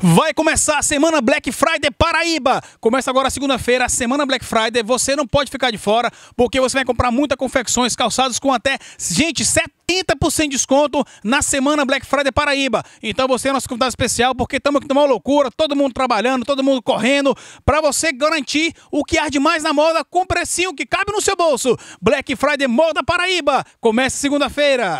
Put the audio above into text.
Vai começar a semana Black Friday Paraíba. Começa agora segunda-feira, a semana Black Friday. Você não pode ficar de fora, porque você vai comprar muitas confecções, calçados com até, gente, 70% de desconto na semana Black Friday Paraíba. Então você é nosso convidado especial, porque estamos aqui numa loucura, todo mundo trabalhando, todo mundo correndo, para você garantir o que arde mais na moda com precinho que cabe no seu bolso. Black Friday Moda Paraíba. Começa segunda-feira.